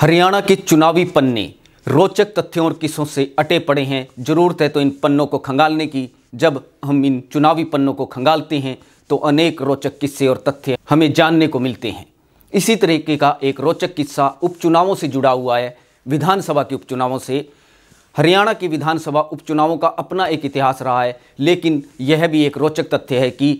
हरियाणा के चुनावी पन्ने रोचक तथ्यों और किस्सों से अटे पड़े हैं ज़रूरत है तो इन पन्नों को खंगालने की जब हम इन चुनावी पन्नों को खंगालते हैं तो अनेक रोचक किस्से और तथ्य हमें जानने को मिलते हैं इसी तरीके का एक रोचक किस्सा उपचुनावों से जुड़ा हुआ है विधानसभा के उपचुनावों से हरियाणा की विधानसभा उपचुनावों का अपना एक इतिहास रहा है लेकिन यह भी एक रोचक तथ्य है कि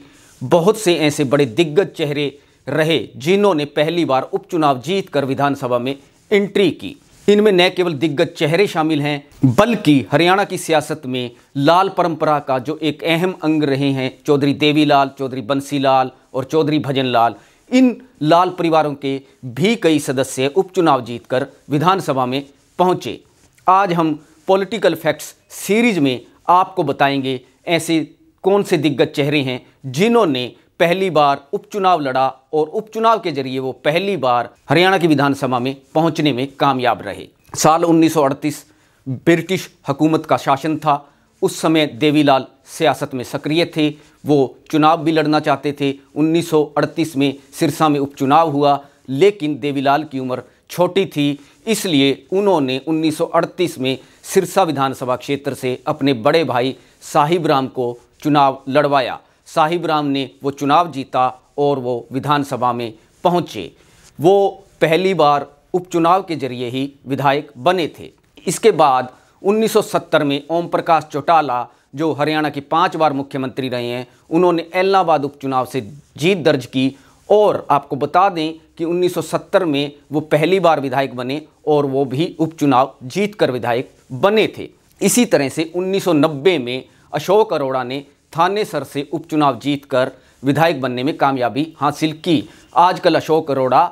बहुत से ऐसे बड़े दिग्गज चेहरे रहे जिन्होंने पहली बार उपचुनाव जीत कर विधानसभा में एंट्री की इनमें न केवल दिग्गज चेहरे शामिल हैं बल्कि हरियाणा की सियासत में लाल परंपरा का जो एक अहम अंग रहे हैं चौधरी देवीलाल चौधरी बंसीलाल और चौधरी भजन लाल इन लाल परिवारों के भी कई सदस्य उपचुनाव जीतकर विधानसभा में पहुंचे आज हम पॉलिटिकल फैक्ट्स सीरीज में आपको बताएंगे ऐसे कौन से दिग्गज चेहरे हैं जिन्होंने पहली बार उपचुनाव लड़ा और उपचुनाव के जरिए वो पहली बार हरियाणा की विधानसभा में पहुंचने में कामयाब रहे साल 1938 ब्रिटिश हुकूमत का शासन था उस समय देवीलाल सियासत में सक्रिय थे वो चुनाव भी लड़ना चाहते थे 1938 में सिरसा में उपचुनाव हुआ लेकिन देवीलाल की उम्र छोटी थी इसलिए उन्होंने 1938 में सिरसा विधानसभा क्षेत्र से अपने बड़े भाई साहिब राम को चुनाव लड़वाया साहिब राम ने वो चुनाव जीता और वो विधानसभा में पहुँचे वो पहली बार उपचुनाव के जरिए ही विधायक बने थे इसके बाद 1970 में ओम प्रकाश चौटाला जो हरियाणा के पांच बार मुख्यमंत्री रहे हैं उन्होंने एलनाबाद उपचुनाव से जीत दर्ज की और आपको बता दें कि 1970 में वो पहली बार विधायक बने और वो भी उपचुनाव जीत कर विधायक बने थे इसी तरह से 1990 में अशोक अरोड़ा ने थानेसर से उपचुनाव जीतकर विधायक बनने में कामयाबी हासिल की आजकल अशोक अरोड़ा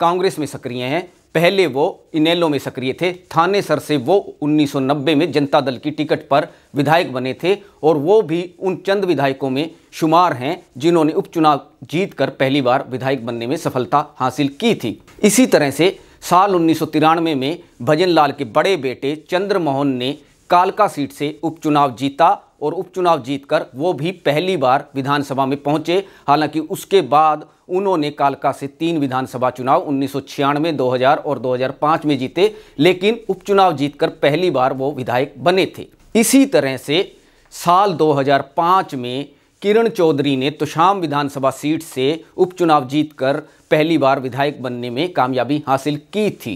कांग्रेस में सक्रिय हैं पहले वो इनेलो में सक्रिय थे थानेसर से वो 1990 में जनता दल की टिकट पर विधायक बने थे और वो भी उन चंद विधायकों में शुमार हैं जिन्होंने उपचुनाव जीतकर पहली बार विधायक बनने में सफलता हासिल की थी इसी तरह से साल उन्नीस में भजन लाल के बड़े बेटे चंद्रमोहन ने कालका सीट से उपचुनाव जीता और उपचुनाव जीतकर वो भी पहली बार विधानसभा में पहुंचे हालांकि उसके बाद उन्होंने कालका से तीन विधानसभा चुनाव उन्नीस 2000 और 2005 में जीते लेकिन उपचुनाव जीतकर पहली बार वो विधायक बने थे इसी तरह से साल 2005 में किरण चौधरी ने तुशाम विधानसभा सीट से उपचुनाव जीतकर पहली बार विधायक बनने में कामयाबी हासिल की थी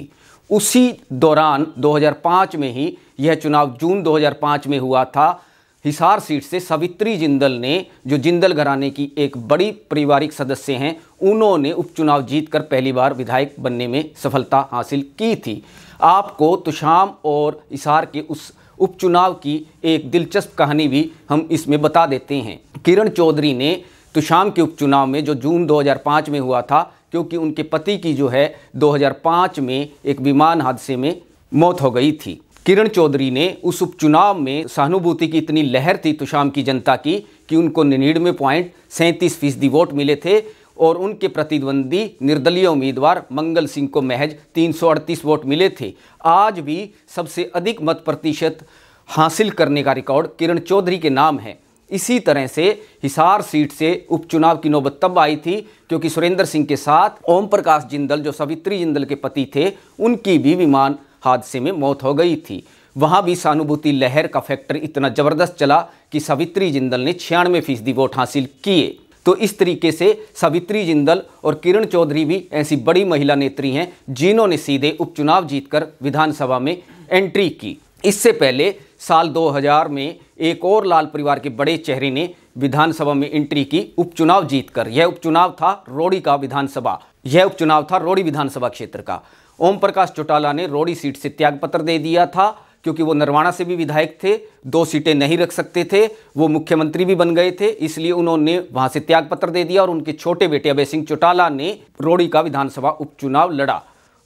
उसी दौरान 2005 में ही यह चुनाव जून 2005 में हुआ था हिसार सीट से सवित्री जिंदल ने जो जिंदल घराने की एक बड़ी पारिवारिक सदस्य हैं उन्होंने उपचुनाव जीतकर पहली बार विधायक बनने में सफलता हासिल की थी आपको तुशाम तो और हिसार के उस उपचुनाव की एक दिलचस्प कहानी भी हम इसमें बता देते हैं किरण चौधरी ने तुशाम तो के उपचुनाव में जो जून 2005 में हुआ था क्योंकि उनके पति की जो है 2005 में एक विमान हादसे में मौत हो गई थी किरण चौधरी ने उस उपचुनाव में सहानुभूति की इतनी लहर थी तुषाम की जनता की कि उनको निन्यानवे पॉइंट सैंतीस फीसदी वोट मिले थे और उनके प्रतिद्वंदी निर्दलीय उम्मीदवार मंगल सिंह को महज अड़तीस वोट मिले थे आज भी सबसे अधिक मत प्रतिशत हासिल करने का रिकॉर्ड किरण चौधरी के नाम है इसी तरह से हिसार सीट से उपचुनाव की नौबत तब आई थी क्योंकि सुरेंद्र सिंह के साथ ओम प्रकाश जिंदल जो सवित्री जिंदल के पति थे उनकी भी विमान हादसे में मौत हो गई थी वहां भी सहानुभूति लहर का फैक्टर इतना ज़बरदस्त चला कि सावित्री जिंदल ने छियानवे फीसदी वोट हासिल किए तो इस तरीके से सावित्री जिंदल और किरण चौधरी भी ऐसी बड़ी महिला नेत्री हैं जिन्होंने सीधे उपचुनाव जीतकर विधानसभा में एंट्री की इससे पहले साल 2000 में एक और लाल परिवार के बड़े चेहरे ने विधानसभा में एंट्री की उपचुनाव जीतकर यह उपचुनाव था रोड़ी का विधानसभा यह उपचुनाव था रोड़ी विधानसभा क्षेत्र का ओम प्रकाश चौटाला ने रोड़ी सीट से त्यागपत्र दे दिया था क्योंकि वो नरवाणा से भी विधायक थे दो सीटें नहीं रख सकते थे वो मुख्यमंत्री भी बन गए थे इसलिए उन्होंने वहां से त्यागपत्र दे दिया और उनके छोटे बेटे अभय सिंह चौटाला ने रोड़ी का विधानसभा उपचुनाव लड़ा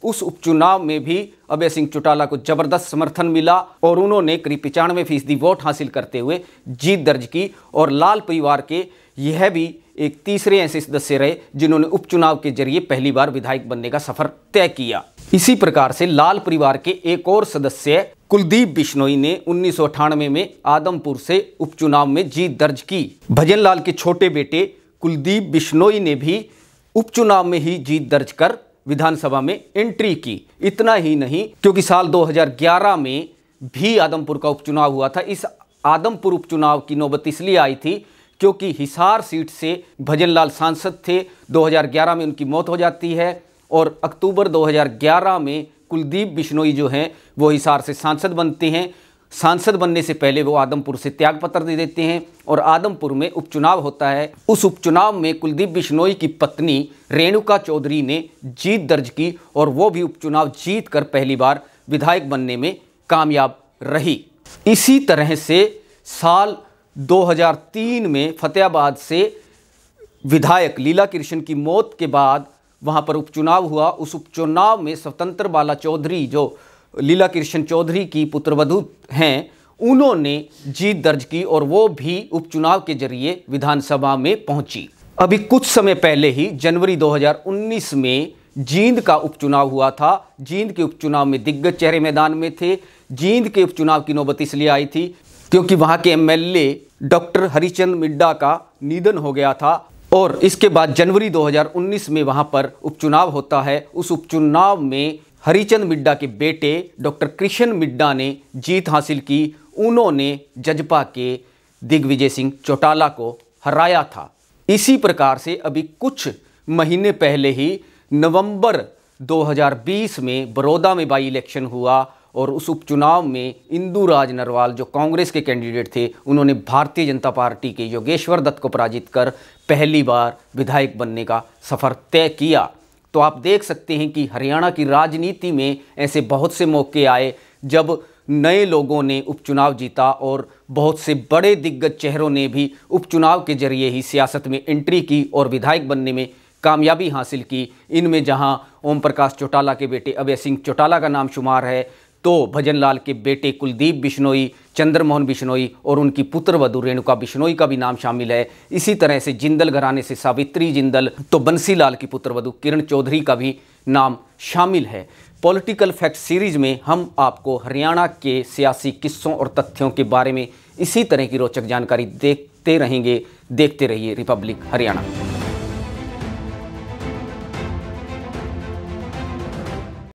उस उपचुनाव में भी अभय सिंह चौटाला को जबरदस्त समर्थन मिला और उन्होंने करीब पचानवे फीसदी वोट हासिल करते हुए जीत दर्ज की और लाल परिवार के यह भी एक तीसरे ऐसे सदस्य रहे जिन्होंने उपचुनाव के जरिए पहली बार विधायक बनने का सफर तय किया इसी प्रकार से लाल परिवार के एक और सदस्य कुलदीप बिश्नोई ने उन्नीस में आदमपुर से उपचुनाव में जीत दर्ज की भजन लाल के छोटे बेटे कुलदीप बिश्नोई ने भी उपचुनाव में ही जीत दर्ज कर विधानसभा में एंट्री की इतना ही नहीं क्योंकि साल 2011 में भी आदमपुर का उपचुनाव हुआ था इस आदमपुर उपचुनाव की नौबत इसलिए आई थी क्योंकि हिसार सीट से भजन लाल सांसद थे 2011 में उनकी मौत हो जाती है और अक्टूबर 2011 में कुलदीप बिश्नोई जो हैं वो हिसार से सांसद बनते हैं सांसद बनने से पहले वो आदमपुर से त्यागपत्र दे देते हैं और आदमपुर में उपचुनाव होता है उस उपचुनाव में कुलदीप बिश्नोई की पत्नी रेणुका चौधरी ने जीत दर्ज की और वो भी उपचुनाव जीत कर पहली बार विधायक बनने में कामयाब रही इसी तरह से साल 2003 में फतेहाबाद से विधायक लीला कृष्ण की मौत के बाद वहाँ पर उपचुनाव हुआ उस उपचुनाव में स्वतंत्र बाला चौधरी जो लीला कृष्ण चौधरी की पुत्रवधु हैं उन्होंने जीत दर्ज की और वो भी उपचुनाव के जरिए विधानसभा में पहुंची अभी कुछ समय पहले ही जनवरी 2019 में जींद का उपचुनाव हुआ था जींद के उपचुनाव में दिग्गज चेहरे मैदान में थे जींद के उपचुनाव की नौबत इसलिए आई थी क्योंकि वहां के एमएलए डॉक्टर हरिचंद मिड्डा का निधन हो गया था और इसके बाद जनवरी 2019 में वहां पर उपचुनाव होता है उस उपचुनाव में हरीचंद मिड्डा के बेटे डॉक्टर कृष्ण मिड्डा ने जीत हासिल की उन्होंने जजपा के दिग्विजय सिंह चौटाला को हराया था इसी प्रकार से अभी कुछ महीने पहले ही नवंबर 2020 में बड़ौदा में बाई इलेक्शन हुआ और उस उपचुनाव में इंदू राज नरवाल जो कांग्रेस के कैंडिडेट थे उन्होंने भारतीय जनता पार्टी के योगेश्वर दत्त को पराजित कर पहली बार विधायक बनने का सफ़र तय किया तो आप देख सकते हैं कि हरियाणा की राजनीति में ऐसे बहुत से मौके आए जब नए लोगों ने उपचुनाव जीता और बहुत से बड़े दिग्गज चेहरों ने भी उपचुनाव के जरिए ही सियासत में एंट्री की और विधायक बनने में कामयाबी हासिल की इनमें जहां ओम प्रकाश चौटाला के बेटे अभय सिंह चौटाला का नाम शुमार है तो भजन लाल के बेटे कुलदीप बिश्नोई चंद्रमोहन बिश्नोई और उनकी पुत्र वधु रेणुका बिश्नोई का भी नाम शामिल है इसी तरह से जिंदल घराने से सावित्री जिंदल तो बंसी लाल की पुत्र वधु किरण चौधरी का भी नाम शामिल है पॉलिटिकल फैक्ट सीरीज में हम आपको हरियाणा के सियासी किस्सों और तथ्यों के बारे में इसी तरह की रोचक जानकारी देखते रहेंगे देखते रहिए रिपब्लिक हरियाणा